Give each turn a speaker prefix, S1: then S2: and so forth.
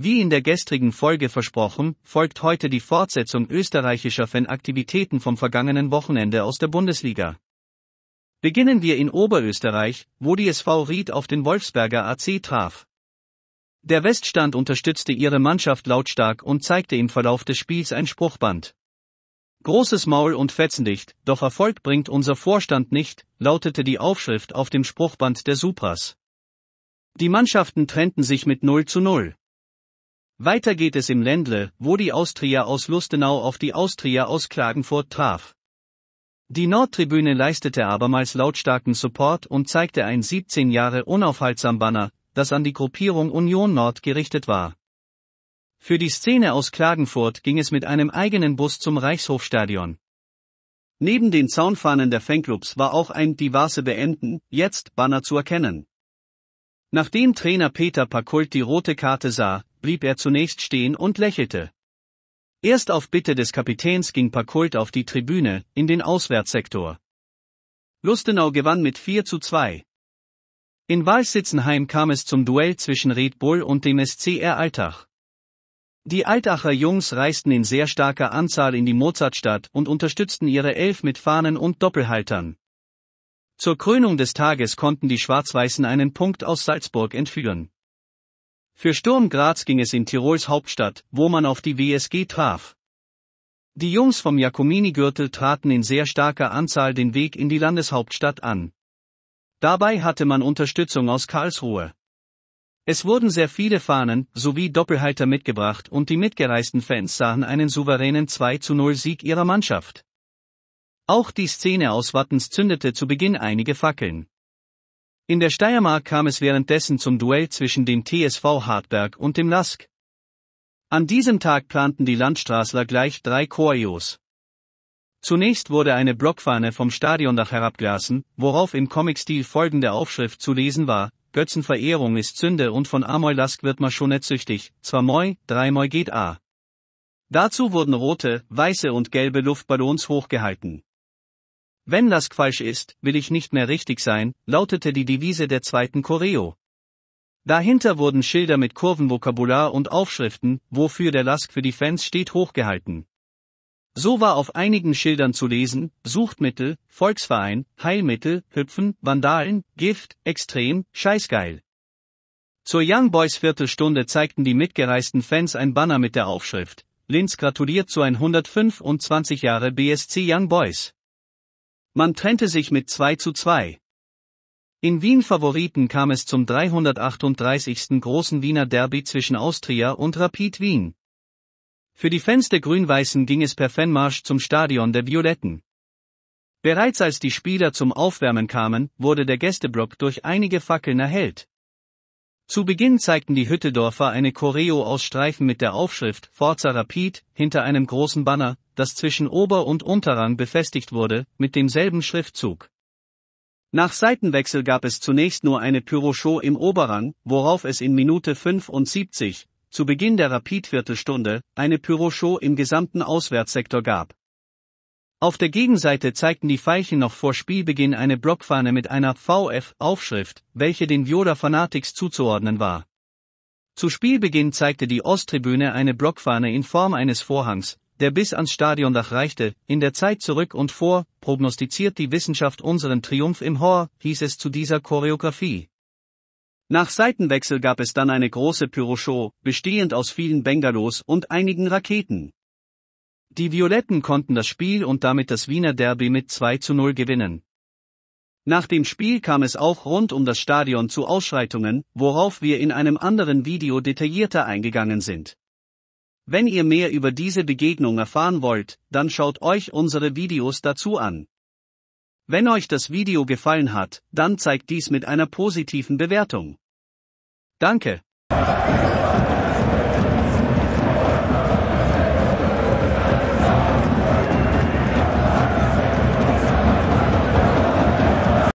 S1: Wie in der gestrigen Folge versprochen, folgt heute die Fortsetzung österreichischer Fanaktivitäten vom vergangenen Wochenende aus der Bundesliga. Beginnen wir in Oberösterreich, wo die SV Ried auf den Wolfsberger AC traf. Der Weststand unterstützte ihre Mannschaft lautstark und zeigte im Verlauf des Spiels ein Spruchband. Großes Maul und Fetzendicht, doch Erfolg bringt unser Vorstand nicht, lautete die Aufschrift auf dem Spruchband der Supras. Die Mannschaften trennten sich mit 0 zu 0. Weiter geht es im Ländle, wo die Austria aus Lustenau auf die Austria aus Klagenfurt traf. Die Nordtribüne leistete abermals lautstarken Support und zeigte ein 17 Jahre unaufhaltsam Banner, das an die Gruppierung Union Nord gerichtet war. Für die Szene aus Klagenfurt ging es mit einem eigenen Bus zum Reichshofstadion. Neben den Zaunfahnen der Fanclubs war auch ein Die Warse beenden, jetzt Banner zu erkennen. Nachdem Trainer Peter Pakult die rote Karte sah, blieb er zunächst stehen und lächelte. Erst auf Bitte des Kapitäns ging Pakult auf die Tribüne, in den Auswärtssektor. Lustenau gewann mit 4 zu 2. In Walsitzenheim kam es zum Duell zwischen Red Bull und dem SCR Altach. Die Altacher Jungs reisten in sehr starker Anzahl in die Mozartstadt und unterstützten ihre Elf mit Fahnen und Doppelhaltern. Zur Krönung des Tages konnten die Schwarz-Weißen einen Punkt aus Salzburg entführen. Für Sturm Graz ging es in Tirols Hauptstadt, wo man auf die WSG traf. Die Jungs vom Jakomini-Gürtel traten in sehr starker Anzahl den Weg in die Landeshauptstadt an. Dabei hatte man Unterstützung aus Karlsruhe. Es wurden sehr viele Fahnen sowie Doppelhalter mitgebracht und die mitgereisten Fans sahen einen souveränen 2 zu 0 Sieg ihrer Mannschaft. Auch die Szene aus Wattens zündete zu Beginn einige Fackeln. In der Steiermark kam es währenddessen zum Duell zwischen dem TSV Hartberg und dem LASK. An diesem Tag planten die Landstraßler gleich drei Choreos. Zunächst wurde eine Blockfahne vom Stadiondach herabgelassen, worauf im Comic-Stil folgende Aufschrift zu lesen war, Götzenverehrung ist Sünde und von Amoy Lask wird man schon nicht süchtig, zwar moi, dreimal geht a. Dazu wurden rote, weiße und gelbe Luftballons hochgehalten. Wenn das falsch ist, will ich nicht mehr richtig sein, lautete die Devise der zweiten Choreo. Dahinter wurden Schilder mit Kurvenvokabular und Aufschriften, wofür der Lask für die Fans steht, hochgehalten. So war auf einigen Schildern zu lesen, Suchtmittel, Volksverein, Heilmittel, Hüpfen, Vandalen, Gift, Extrem, Scheißgeil. Zur Young Boys Viertelstunde zeigten die mitgereisten Fans ein Banner mit der Aufschrift, Linz gratuliert zu 125 Jahre BSC Young Boys. Man trennte sich mit 2 zu 2. In Wien Favoriten kam es zum 338. großen Wiener Derby zwischen Austria und Rapid Wien. Für die Fans der Grün-Weißen ging es per Fanmarsch zum Stadion der Violetten. Bereits als die Spieler zum Aufwärmen kamen, wurde der Gästeblock durch einige Fackeln erhellt. Zu Beginn zeigten die Hüttedorfer eine Choreo aus Streifen mit der Aufschrift Forza Rapid hinter einem großen Banner, das zwischen Ober- und Unterrang befestigt wurde, mit demselben Schriftzug. Nach Seitenwechsel gab es zunächst nur eine Pyroshow im Oberrang, worauf es in Minute 75, zu Beginn der Rapidviertelstunde, viertelstunde eine Pyroshow im gesamten Auswärtssektor gab. Auf der Gegenseite zeigten die Veilchen noch vor Spielbeginn eine Blockfahne mit einer VF-Aufschrift, welche den Viola Fanatics zuzuordnen war. Zu Spielbeginn zeigte die Osttribüne eine Blockfahne in Form eines Vorhangs, der bis ans Stadiondach reichte, in der Zeit zurück und vor, prognostiziert die Wissenschaft unseren Triumph im Hor, hieß es zu dieser Choreografie. Nach Seitenwechsel gab es dann eine große Pyroshow, bestehend aus vielen Bengalos und einigen Raketen. Die Violetten konnten das Spiel und damit das Wiener Derby mit 2 zu 0 gewinnen. Nach dem Spiel kam es auch rund um das Stadion zu Ausschreitungen, worauf wir in einem anderen Video detaillierter eingegangen sind. Wenn ihr mehr über diese Begegnung erfahren wollt, dann schaut euch unsere Videos dazu an. Wenn euch das Video gefallen hat, dann zeigt dies mit einer positiven Bewertung. Danke.